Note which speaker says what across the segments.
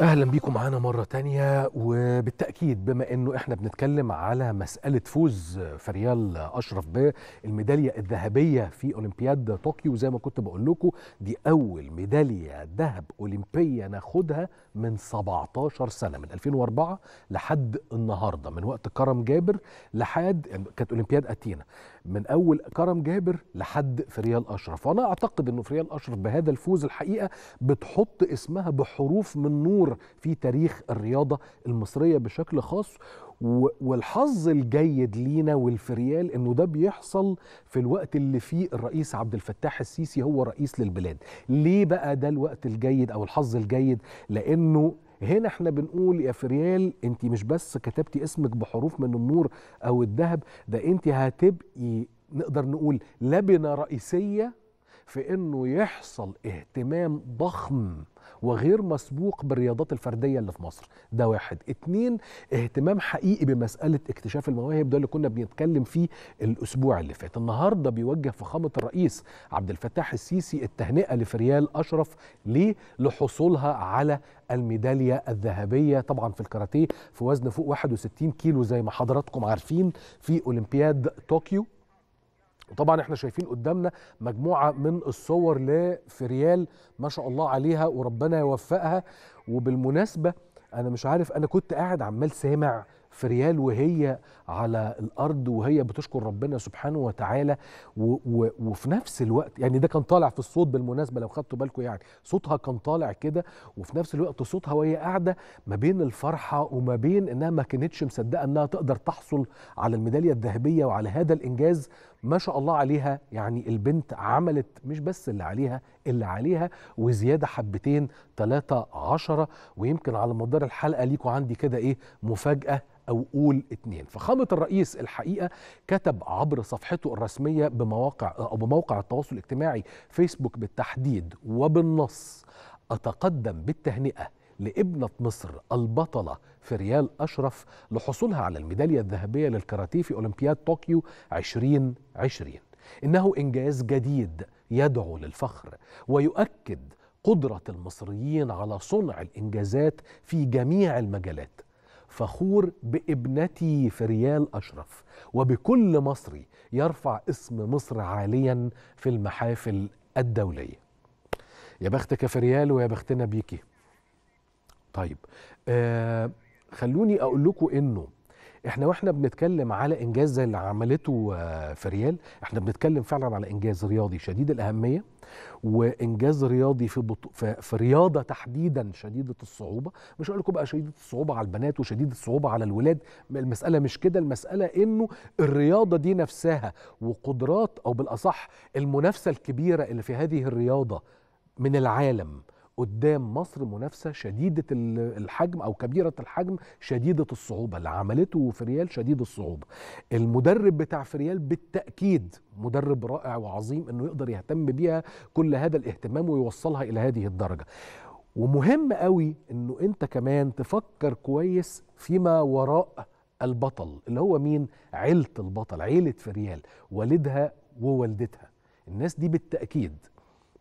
Speaker 1: اهلا بيكم معانا مره تانية وبالتاكيد بما انه احنا بنتكلم على مساله فوز فريال اشرف بالميداليه الذهبيه في اولمبياد طوكيو زي ما كنت بقول لكم دي اول ميداليه ذهب اولمبيه ناخدها من 17 سنه من 2004 لحد النهارده من وقت كرم جابر لحد كانت اولمبياد اتينا من اول كرم جابر لحد فريال اشرف وانا اعتقد انه فريال اشرف بهذا الفوز الحقيقه بتحط اسمها بحروف من نور دور في تاريخ الرياضه المصريه بشكل خاص والحظ الجيد لينا والفريال انه ده بيحصل في الوقت اللي فيه الرئيس عبد الفتاح السيسي هو رئيس للبلاد ليه بقى ده الوقت الجيد او الحظ الجيد لانه هنا احنا بنقول يا فريال انت مش بس كتبتي اسمك بحروف من النور او الذهب ده انت هتبقي نقدر نقول لبنه رئيسيه في انه يحصل اهتمام ضخم وغير مسبوق بالرياضات الفردية اللي في مصر ده واحد اتنين اهتمام حقيقي بمسألة اكتشاف المواهب ده اللي كنا بنتكلم فيه الأسبوع اللي فات النهاردة بيوجه فخامة الرئيس عبد الفتاح السيسي التهنئة لفريال أشرف ليه لحصولها على الميدالية الذهبية طبعا في الكاراتيه في وزن فوق 61 كيلو زي ما حضراتكم عارفين في أولمبياد طوكيو وطبعا احنا شايفين قدامنا مجموعه من الصور لفريال ما شاء الله عليها وربنا يوفقها وبالمناسبه انا مش عارف انا كنت قاعد عمال سامع فريال وهي على الارض وهي بتشكر ربنا سبحانه وتعالى و و وفي نفس الوقت يعني ده كان طالع في الصوت بالمناسبه لو خدتوا بالكم يعني صوتها كان طالع كده وفي نفس الوقت صوتها وهي قاعده ما بين الفرحه وما بين انها ما كانتش مصدقه انها تقدر تحصل على الميداليه الذهبيه وعلى هذا الانجاز ما شاء الله عليها يعني البنت عملت مش بس اللي عليها اللي عليها وزيادة حبتين تلاتة عشرة ويمكن على مدار الحلقة ليكوا عندي كده إيه مفاجأة أو قول اتنين فخامة الرئيس الحقيقة كتب عبر صفحته الرسمية بمواقع أو بموقع التواصل الاجتماعي فيسبوك بالتحديد وبالنص أتقدم بالتهنئة لابنة مصر البطلة فريال أشرف لحصولها على الميدالية الذهبية للكاراتيه في أولمبياد طوكيو 2020 إنه إنجاز جديد يدعو للفخر ويؤكد قدرة المصريين على صنع الإنجازات في جميع المجالات فخور بابنتي فريال أشرف وبكل مصري يرفع اسم مصر عاليا في المحافل الدولية يا بختك يا فريال ويا بختنا بيكي طيب آه خلوني اقول لكم انه احنا واحنا بنتكلم على انجاز زي اللي عملته آه، فريال احنا بنتكلم فعلا على انجاز رياضي شديد الاهميه وانجاز رياضي في, بط... في, في رياضه تحديدا شديده الصعوبه مش هقول لكم بقى شديده الصعوبه على البنات وشديده الصعوبه على الولاد المساله مش كده المساله انه الرياضه دي نفسها وقدرات او بالاصح المنافسه الكبيره اللي في هذه الرياضه من العالم قدام مصر منافسه شديده الحجم او كبيره الحجم شديده الصعوبه اللي عملته فريال شديد الصعوبه المدرب بتاع فريال بالتاكيد مدرب رائع وعظيم انه يقدر يهتم بيها كل هذا الاهتمام ويوصلها الى هذه الدرجه ومهم قوي انه انت كمان تفكر كويس فيما وراء البطل اللي هو مين عيله البطل عيله فريال والدها ووالدتها الناس دي بالتاكيد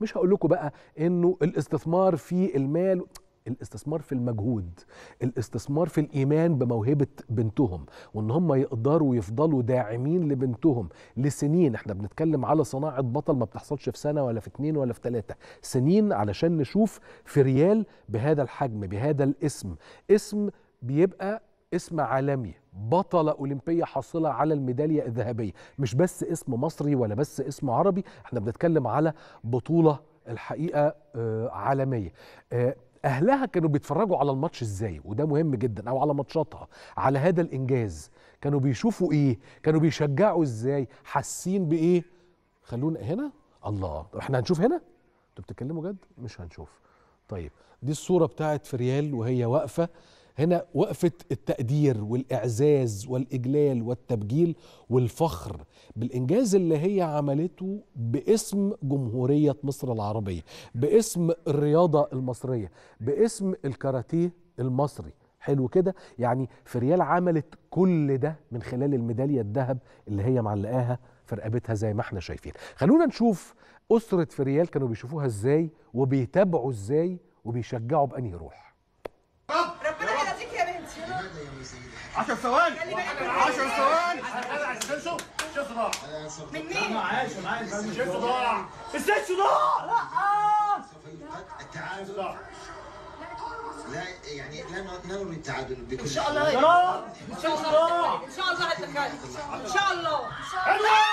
Speaker 1: مش هقول لكم بقى انه الاستثمار في المال الاستثمار في المجهود الاستثمار في الايمان بموهبه بنتهم وان هم يقدروا يفضلوا داعمين لبنتهم لسنين احنا بنتكلم على صناعه بطل ما بتحصلش في سنه ولا في اتنين ولا في ثلاثه سنين علشان نشوف في ريال بهذا الحجم بهذا الاسم اسم بيبقى اسم عالمي بطلة أولمبية حاصلة على الميدالية الذهبية مش بس اسم مصري ولا بس اسم عربي احنا بنتكلم على بطولة الحقيقة آه، عالمية آه، أهلها كانوا بيتفرجوا على الماتش إزاي وده مهم جدا أو على ماتشاتها على هذا الإنجاز كانوا بيشوفوا إيه كانوا بيشجعوا إزاي حاسين بإيه خلونا هنا الله احنا هنشوف هنا انتوا بتتكلموا جد مش هنشوف طيب دي الصورة بتاعت فريال وهي واقفة هنا وقفة التقدير والإعزاز والإجلال والتبجيل والفخر بالإنجاز اللي هي عملته باسم جمهورية مصر العربية باسم الرياضة المصرية باسم الكاراتيه المصري حلو كده يعني فريال عملت كل ده من خلال الميدالية الذهب اللي هي معلقاها في رقبتها زي ما احنا شايفين خلونا نشوف أسرة فريال كانوا بيشوفوها ازاي وبيتابعوا ازاي وبيشجعوا بأنهي روح ربنا يهديك يا بنتي 10 ثواني 10 ثواني شيخ ضاع من مين؟ معاش معاش شيخ ضاع السيف ضاع لا التعادل لا يعني لا نلغي التعادل بكل ان شاء الله ان شاء الله ان شاء الله ان شاء الله ان شاء الله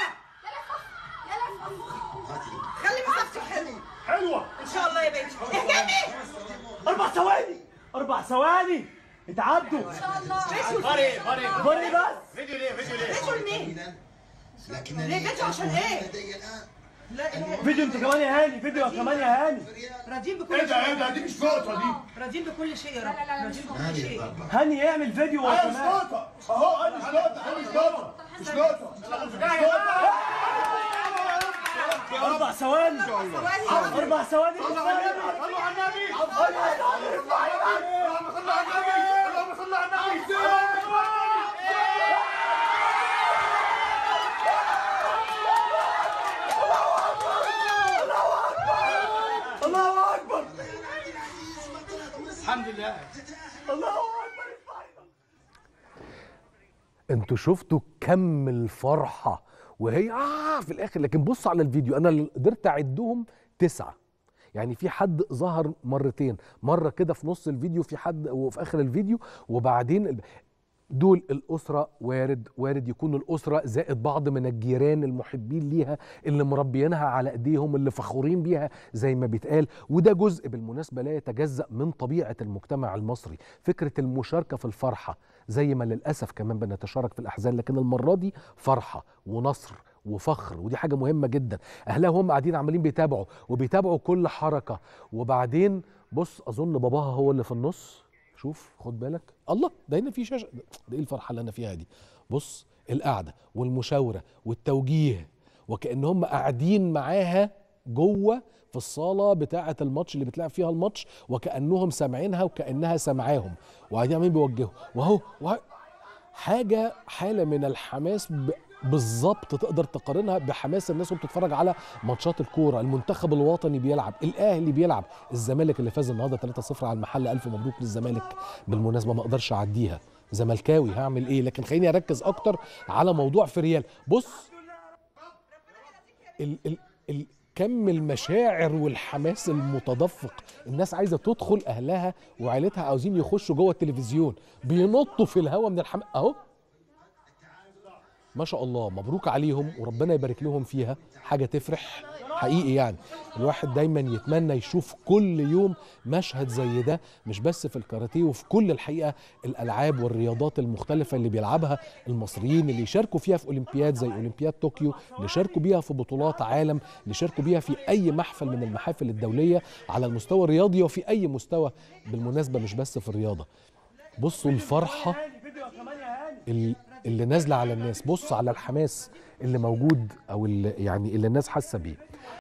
Speaker 1: خلي مسافتك حلوه حلوه ان شاء الله يا بنتي اهتمي اربع ثواني اربع ثواني اتعدوا ان شاء الله فري فري فري بس فيديو ليه فيديو ليه فيديو لمين؟ لكن ليه فيديو عشان ايه؟ لا فيديو انت كمان يا هاني فيديو كمان يا هاني راضيين بكل شيء ايه ده دي مش نقطه دي راضيين بكل شيء يا رب راضيين بكل شيء هاني اعمل فيديو انا مش نقطه اهو انا مش نقطه مش نقطه مش نقطه اربع ثواني اربع ثواني اربع ثواني صلوا على النبي صلوا على النبي صلوا على النبي صلوا على النبي الحمد لله الله اكبر انتوا شفتوا كم الفرحه وهي اه في الاخر لكن بص على الفيديو انا قدرت اعدهم تسعه يعني في حد ظهر مرتين مره كده في نص الفيديو في حد وفي اخر الفيديو وبعدين دول الأسرة وارد وارد يكون الأسرة زائد بعض من الجيران المحبين ليها اللي مربيينها على أيديهم اللي فخورين بيها زي ما بيتقال وده جزء بالمناسبة لا يتجزأ من طبيعة المجتمع المصري فكرة المشاركة في الفرحة زي ما للاسف كمان بنتشارك في الاحزان لكن المره دي فرحه ونصر وفخر ودي حاجه مهمه جدا اهلها هم قاعدين عمالين بيتابعوا وبيتابعوا كل حركه وبعدين بص اظن باباها هو اللي في النص شوف خد بالك الله ده هنا في شاشه ده ايه الفرحه اللي انا فيها دي بص القعده والمشاوره والتوجيه وكان هم قاعدين معاها جوه في الصاله بتاعه الماتش اللي بتلعب فيها الماتش وكانهم سامعينها وكانها سامعاهم وبعدين مين بيوجهوا وهو حاجه حاله من الحماس ب... بالظبط تقدر تقارنها بحماس الناس وهي بتتفرج على ماتشات الكوره المنتخب الوطني بيلعب الاهلي بيلعب الزمالك اللي فاز النهارده 3-0 على المحل الف مبروك للزمالك بالمناسبه ما اقدرش اعديها زملكاوي هعمل ايه لكن خليني اركز اكتر على موضوع في ريال بص ال ال ال كم المشاعر والحماس المتدفق الناس عايزه تدخل اهلها وعيلتها عاوزين يخشوا جوه التلفزيون بينطوا في الهواء من الحماس اهو ما شاء الله مبروك عليهم وربنا يبارك لهم فيها حاجه تفرح حقيقي يعني الواحد دايما يتمنى يشوف كل يوم مشهد زي ده مش بس في الكاراتيه وفي كل الحقيقه الالعاب والرياضات المختلفه اللي بيلعبها المصريين اللي يشاركوا فيها في اولمبياد زي اولمبياد طوكيو اللي يشاركوا بيها في بطولات عالم اللي يشاركوا بيها في اي محفل من المحافل الدوليه على المستوى الرياضي وفي اي مستوى بالمناسبه مش بس في الرياضه بصوا الفرحه اللي نازله على الناس بص على الحماس اللي موجود او اللي يعني اللي الناس حاسه بيه